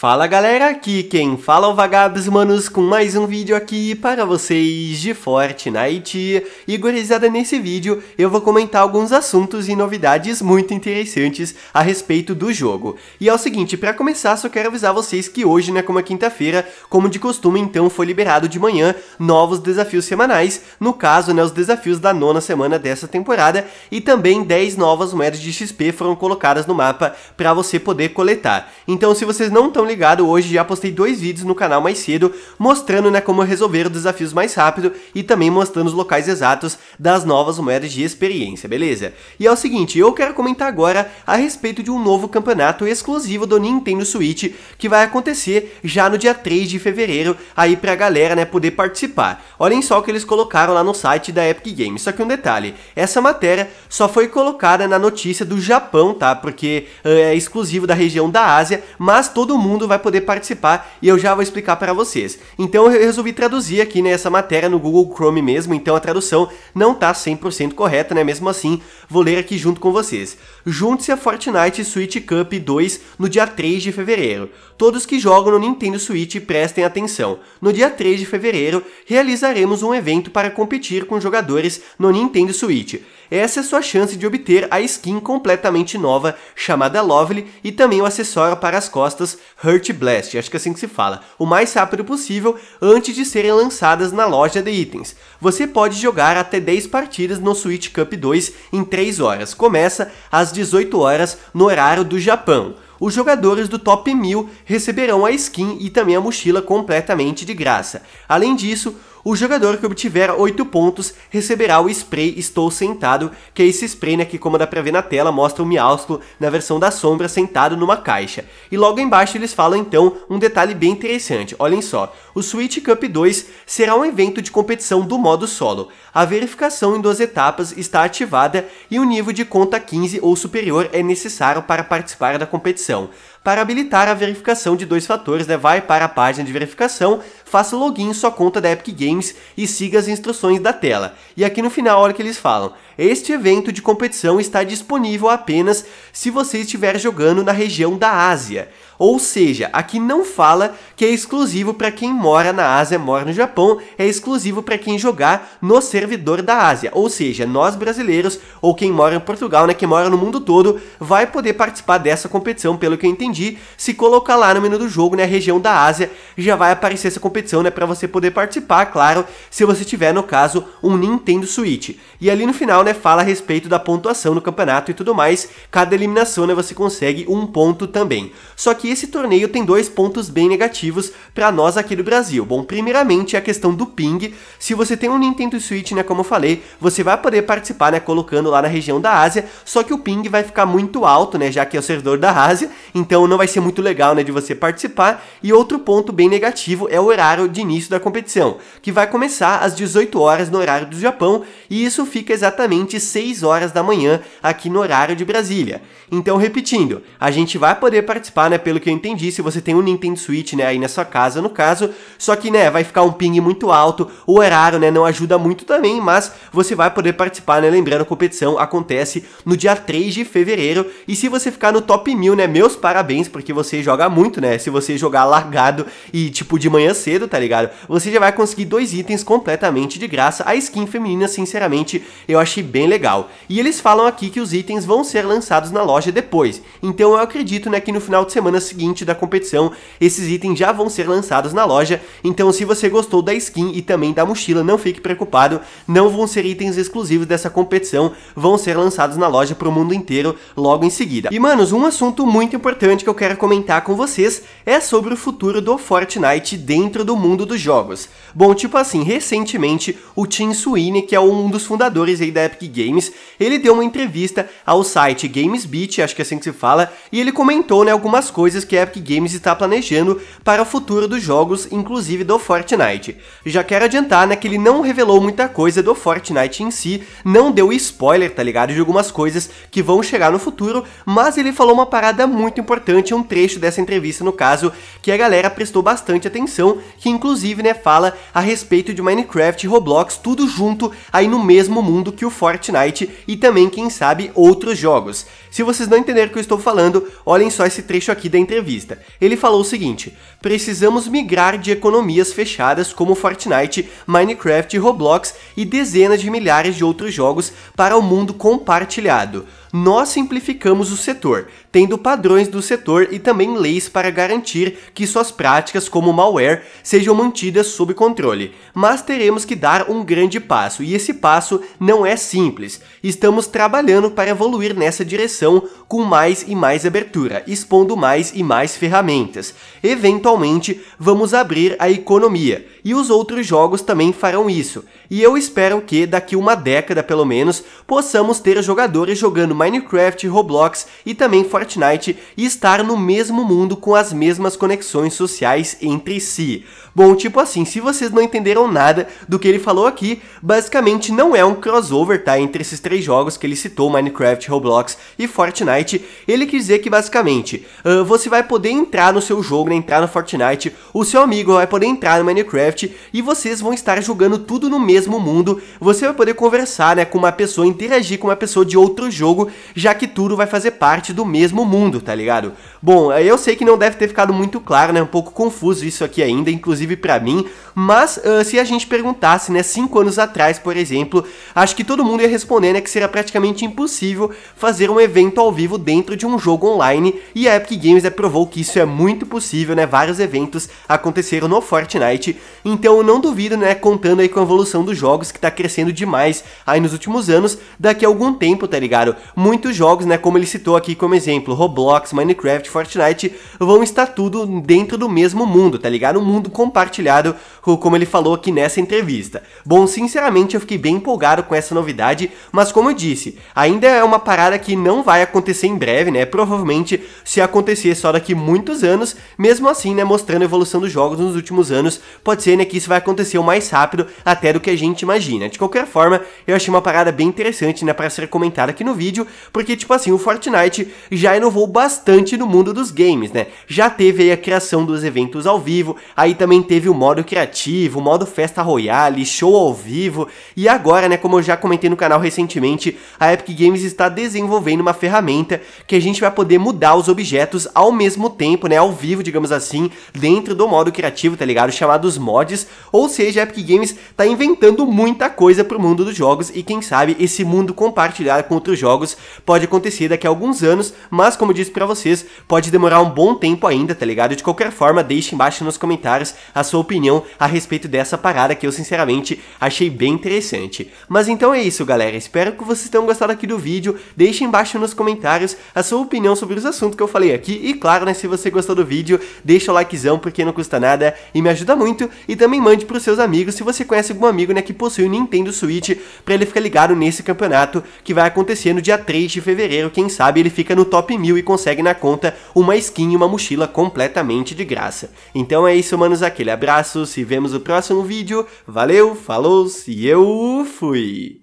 Fala galera, aqui quem fala é o Vagabos Manos com mais um vídeo aqui para vocês de Fortnite. E gurizada, nesse vídeo eu vou comentar alguns assuntos e novidades muito interessantes a respeito do jogo. E é o seguinte, para começar só quero avisar vocês que hoje, né, como é quinta-feira, como de costume então foi liberado de manhã novos desafios semanais, no caso, né, os desafios da nona semana dessa temporada e também 10 novas moedas de XP foram colocadas no mapa para você poder coletar. Então se vocês não estão ligado, hoje já postei dois vídeos no canal mais cedo, mostrando né, como resolver os desafios mais rápido e também mostrando os locais exatos das novas moedas de experiência, beleza? E é o seguinte, eu quero comentar agora a respeito de um novo campeonato exclusivo do Nintendo Switch, que vai acontecer já no dia 3 de fevereiro, aí pra galera né, poder participar. Olhem só o que eles colocaram lá no site da Epic Games, só que um detalhe, essa matéria só foi colocada na notícia do Japão, tá? Porque uh, é exclusivo da região da Ásia, mas todo mundo mundo vai poder participar e eu já vou explicar para vocês. Então eu resolvi traduzir aqui nessa né, matéria no Google Chrome mesmo, então a tradução não tá 100% correta, né? Mesmo assim, vou ler aqui junto com vocês. Junte-se a Fortnite Switch Cup 2 no dia 3 de fevereiro. Todos que jogam no Nintendo Switch prestem atenção. No dia 3 de fevereiro, realizaremos um evento para competir com jogadores no Nintendo Switch essa é sua chance de obter a skin completamente nova chamada Lovely e também o acessório para as costas Hurt Blast, acho que é assim que se fala, o mais rápido possível antes de serem lançadas na loja de itens. Você pode jogar até 10 partidas no Switch Cup 2 em 3 horas, começa às 18 horas no horário do Japão os jogadores do top 1000 receberão a skin e também a mochila completamente de graça. Além disso, o jogador que obtiver 8 pontos receberá o spray Estou Sentado, que é esse spray né, que, como dá pra ver na tela, mostra o Miausclo na versão da sombra sentado numa caixa. E logo embaixo eles falam então um detalhe bem interessante, olhem só. O Switch Cup 2 será um evento de competição do modo solo. A verificação em duas etapas está ativada e o nível de conta 15 ou superior é necessário para participar da competição. Para habilitar a verificação de dois fatores, né, vai para a página de verificação, faça login em sua conta da Epic Games e siga as instruções da tela. E aqui no final, olha o que eles falam. Este evento de competição está disponível apenas se você estiver jogando na região da Ásia. Ou seja, aqui não fala que é exclusivo para quem mora na Ásia, mora no Japão, é exclusivo para quem jogar no servidor da Ásia. Ou seja, nós brasileiros ou quem mora em Portugal, né, que mora no mundo todo, vai poder participar dessa competição, pelo que eu entendi. Se colocar lá no menu do jogo, né, região da Ásia, já vai aparecer essa competição, né, para você poder participar, claro, se você tiver no caso um Nintendo Switch. E ali no final, né, fala a respeito da pontuação no campeonato e tudo mais. Cada eliminação, né, você consegue um ponto também. Só que esse torneio tem dois pontos bem negativos para nós aqui do Brasil. Bom, primeiramente a questão do ping. Se você tem um Nintendo Switch, né, como eu falei, você vai poder participar, né, colocando lá na região da Ásia, só que o ping vai ficar muito alto, né, já que é o servidor da Ásia, então não vai ser muito legal, né, de você participar. E outro ponto bem negativo é o horário de início da competição, que vai começar às 18 horas no horário do Japão, e isso fica exatamente 6 horas da manhã aqui no horário de Brasília. Então, repetindo, a gente vai poder participar, né, pelo pelo que eu entendi, se você tem um Nintendo Switch, né, aí na sua casa, no caso, só que, né, vai ficar um ping muito alto, o horário, né, não ajuda muito também, mas você vai poder participar, né, lembrando, a competição acontece no dia 3 de fevereiro, e se você ficar no top 1000, né, meus parabéns, porque você joga muito, né, se você jogar largado e, tipo, de manhã cedo, tá ligado, você já vai conseguir dois itens completamente de graça, a skin feminina, sinceramente, eu achei bem legal. E eles falam aqui que os itens vão ser lançados na loja depois, então eu acredito, né, que no final de semana seguinte da competição, esses itens já vão ser lançados na loja, então se você gostou da skin e também da mochila, não fique preocupado, não vão ser itens exclusivos dessa competição, vão ser lançados na loja pro mundo inteiro logo em seguida. E manos, um assunto muito importante que eu quero comentar com vocês é sobre o futuro do Fortnite dentro do mundo dos jogos. Bom, tipo assim, recentemente o Tim Sweeney, que é um dos fundadores aí da Epic Games, ele deu uma entrevista ao site GamesBeat, acho que é assim que se fala, e ele comentou né, algumas coisas que a Epic Games está planejando para o futuro dos jogos, inclusive do Fortnite. Já quero adiantar, né, que ele não revelou muita coisa do Fortnite em si, não deu spoiler, tá ligado, de algumas coisas que vão chegar no futuro, mas ele falou uma parada muito importante, um trecho dessa entrevista no caso, que a galera prestou bastante atenção, que inclusive, né, fala a respeito de Minecraft e Roblox, tudo junto aí no mesmo mundo que o Fortnite e também, quem sabe, outros jogos. Se vocês não entenderem o que eu estou falando, olhem só esse trecho aqui da da entrevista. Ele falou o seguinte: precisamos migrar de economias fechadas como Fortnite, Minecraft, Roblox e dezenas de milhares de outros jogos para o mundo compartilhado nós simplificamos o setor, tendo padrões do setor e também leis para garantir que suas práticas como malware sejam mantidas sob controle. Mas teremos que dar um grande passo, e esse passo não é simples. Estamos trabalhando para evoluir nessa direção com mais e mais abertura, expondo mais e mais ferramentas. Eventualmente, vamos abrir a economia, e os outros jogos também farão isso. E eu espero que daqui uma década pelo menos possamos ter jogadores jogando Minecraft, Roblox e também Fortnite e estar no mesmo mundo com as mesmas conexões sociais entre si. Bom, tipo assim, se vocês não entenderam nada do que ele falou aqui, basicamente não é um crossover, tá? Entre esses três jogos que ele citou, Minecraft, Roblox e Fortnite, ele quis dizer que basicamente uh, você vai poder entrar no seu jogo, né? entrar no Fortnite, o seu amigo vai poder entrar no Minecraft e vocês vão estar jogando tudo no mesmo mundo, você vai poder conversar né, com uma pessoa, interagir com uma pessoa de outro jogo já que tudo vai fazer parte do mesmo mundo, tá ligado? Bom, eh, eu sei que não deve ter ficado muito claro, né? Um pouco confuso isso aqui ainda, inclusive para mim, mas uh, se a gente perguntasse, né, cinco anos atrás, por exemplo, acho que todo mundo ia responder, né, que seria praticamente impossível fazer um evento ao vivo dentro de um jogo online, e a Epic Games né, provou que isso é muito possível, né? Vários eventos aconteceram no Fortnite, então não duvido, né, contando aí com a evolução dos jogos que tá crescendo demais aí nos últimos anos, daqui a algum tempo, tá ligado? muitos jogos, né, como ele citou aqui como exemplo, Roblox, Minecraft, Fortnite, vão estar tudo dentro do mesmo mundo, tá ligado? Um mundo compartilhado, como ele falou aqui nessa entrevista. Bom, sinceramente eu fiquei bem empolgado com essa novidade, mas como eu disse, ainda é uma parada que não vai acontecer em breve, né? Provavelmente se acontecer só daqui muitos anos, mesmo assim, né, mostrando a evolução dos jogos nos últimos anos, pode ser né, que isso vai acontecer o mais rápido até do que a gente imagina. De qualquer forma, eu achei uma parada bem interessante, né, para ser comentada aqui no vídeo porque, tipo assim, o Fortnite já inovou bastante no mundo dos games, né? Já teve aí a criação dos eventos ao vivo, aí também teve o modo criativo, o modo festa royale, show ao vivo, e agora, né, como eu já comentei no canal recentemente, a Epic Games está desenvolvendo uma ferramenta que a gente vai poder mudar os objetos ao mesmo tempo, né, ao vivo, digamos assim, dentro do modo criativo, tá ligado? Chamados mods, ou seja, a Epic Games tá inventando muita coisa pro mundo dos jogos e quem sabe esse mundo compartilhar com outros jogos pode acontecer daqui a alguns anos, mas como disse para vocês, pode demorar um bom tempo ainda, tá ligado? De qualquer forma, deixe embaixo nos comentários a sua opinião a respeito dessa parada que eu sinceramente achei bem interessante. Mas então é isso, galera. Espero que vocês tenham gostado aqui do vídeo. Deixe embaixo nos comentários a sua opinião sobre os assuntos que eu falei aqui e claro, né, se você gostou do vídeo, deixa o likezão porque não custa nada e me ajuda muito e também mande pros seus amigos se você conhece algum amigo, né, que possui o Nintendo Switch para ele ficar ligado nesse campeonato que vai acontecer no dia 3 de fevereiro, quem sabe ele fica no top 1000 e consegue na conta uma skin e uma mochila completamente de graça. Então é isso, manos, aquele abraço, se vemos no próximo vídeo, valeu, falou e eu fui!